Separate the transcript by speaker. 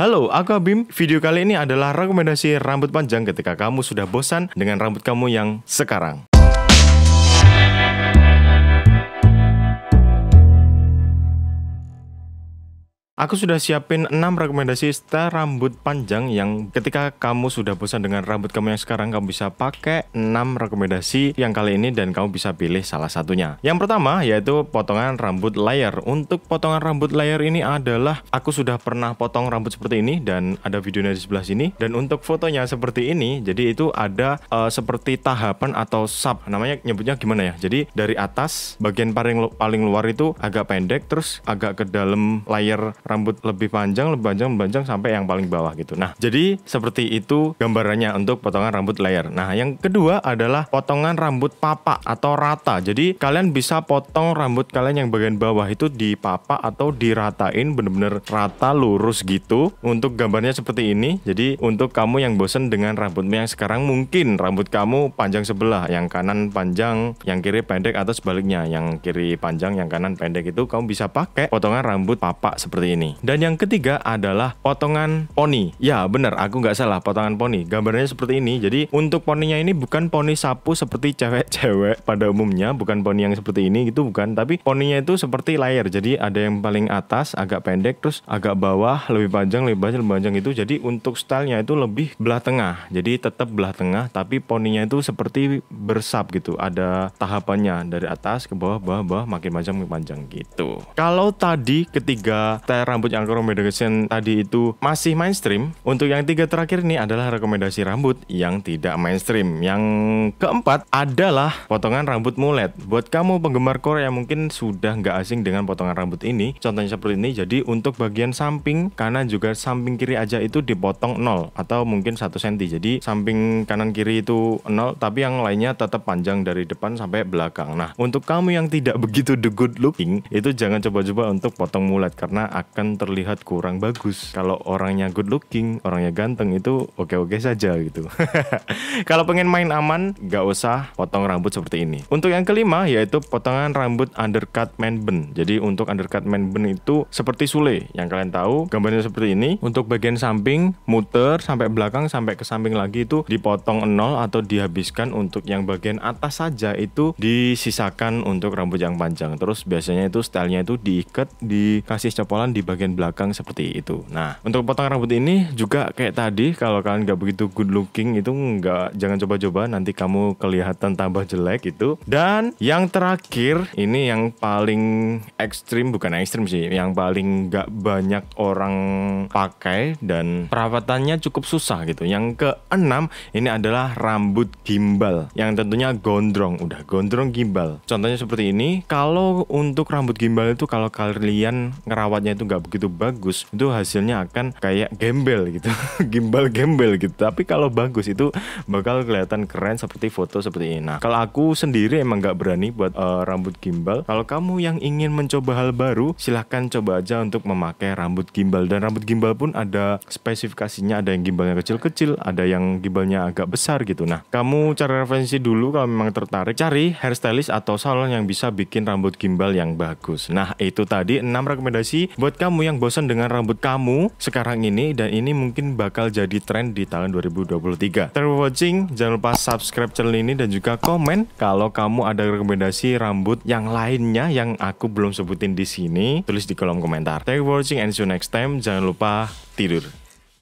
Speaker 1: Halo, aku Abim. Video kali ini adalah rekomendasi rambut panjang ketika kamu sudah bosan dengan rambut kamu yang sekarang. Aku sudah siapin 6 rekomendasi style rambut panjang yang ketika kamu sudah bosan dengan rambut kamu yang sekarang kamu bisa pakai 6 rekomendasi yang kali ini dan kamu bisa pilih salah satunya. Yang pertama yaitu potongan rambut layer. Untuk potongan rambut layer ini adalah aku sudah pernah potong rambut seperti ini dan ada videonya di sebelah sini dan untuk fotonya seperti ini. Jadi itu ada uh, seperti tahapan atau sub namanya nyebutnya gimana ya? Jadi dari atas bagian paling paling luar itu agak pendek terus agak ke dalam layer rambut lebih panjang, lebih panjang, lebih panjang sampai yang paling bawah gitu. Nah, jadi seperti itu gambarannya untuk potongan rambut layer. Nah, yang kedua adalah potongan rambut papa atau rata. Jadi kalian bisa potong rambut kalian yang bagian bawah itu di papa atau diratain bener-bener rata lurus gitu. Untuk gambarnya seperti ini. Jadi untuk kamu yang bosen dengan rambutmu yang sekarang mungkin rambut kamu panjang sebelah, yang kanan panjang, yang kiri pendek atau sebaliknya, yang kiri panjang, yang kanan pendek itu kamu bisa pakai potongan rambut papa seperti ini ini. Dan yang ketiga adalah potongan poni. Ya bener, aku nggak salah potongan poni. Gambarnya seperti ini. Jadi untuk poninya ini bukan poni sapu seperti cewek-cewek pada umumnya, bukan poni yang seperti ini gitu bukan. Tapi poninya itu seperti layer. Jadi ada yang paling atas agak pendek, terus agak bawah lebih panjang, lebih panjang, lebih panjang itu. Jadi untuk stylenya itu lebih belah tengah. Jadi tetap belah tengah, tapi poninya itu seperti bersap gitu. Ada tahapannya dari atas ke bawah, bawah, bawah, makin panjang, makin panjang gitu. Kalau tadi ketiga ter rambut yang aku rekomendasikan tadi itu masih mainstream. Untuk yang tiga terakhir ini adalah rekomendasi rambut yang tidak mainstream. Yang keempat adalah potongan rambut mulet. Buat kamu penggemar Korea yang mungkin sudah nggak asing dengan potongan rambut ini, contohnya seperti ini. Jadi untuk bagian samping kanan juga samping kiri aja itu dipotong nol atau mungkin satu senti. Jadi samping kanan kiri itu nol, tapi yang lainnya tetap panjang dari depan sampai belakang. Nah, untuk kamu yang tidak begitu the good looking itu jangan coba-coba untuk potong mulet karena akan akan terlihat kurang bagus. Kalau orangnya good looking, orangnya ganteng itu oke-oke saja gitu. Kalau pengen main aman, nggak usah potong rambut seperti ini. Untuk yang kelima yaitu potongan rambut undercut man bun. Jadi untuk undercut man bun itu seperti Sule yang kalian tahu gambarnya seperti ini. Untuk bagian samping muter sampai belakang sampai ke samping lagi itu dipotong nol atau dihabiskan untuk yang bagian atas saja itu disisakan untuk rambut yang panjang. Terus biasanya itu stylenya itu diikat dikasih cepolan di bagian belakang seperti itu. Nah, untuk potong rambut ini juga kayak tadi kalau kalian nggak begitu good looking itu nggak jangan coba-coba nanti kamu kelihatan tambah jelek gitu. Dan yang terakhir ini yang paling ekstrim bukan ekstrim sih, yang paling nggak banyak orang pakai dan perawatannya cukup susah gitu. Yang keenam ini adalah rambut gimbal yang tentunya gondrong udah gondrong gimbal. Contohnya seperti ini. Kalau untuk rambut gimbal itu kalau kalian ngerawatnya itu nggak nggak begitu bagus itu hasilnya akan kayak gembel gitu gimbal gembel gitu tapi kalau bagus itu bakal kelihatan keren seperti foto seperti ini nah kalau aku sendiri emang nggak berani buat uh, rambut gimbal kalau kamu yang ingin mencoba hal baru silahkan coba aja untuk memakai rambut gimbal dan rambut gimbal pun ada spesifikasinya ada yang gimbalnya kecil-kecil ada yang gimbalnya agak besar gitu nah kamu cari referensi dulu kalau memang tertarik cari hairstylist atau salon yang bisa bikin rambut gimbal yang bagus nah itu tadi 6 rekomendasi buat kamu yang bosan dengan rambut kamu sekarang ini dan ini mungkin bakal jadi tren di tahun 2023. Terima watching, jangan lupa subscribe channel ini dan juga komen kalau kamu ada rekomendasi rambut yang lainnya yang aku belum sebutin di sini, tulis di kolom komentar. Thank you for watching and see you next time. Jangan lupa tidur.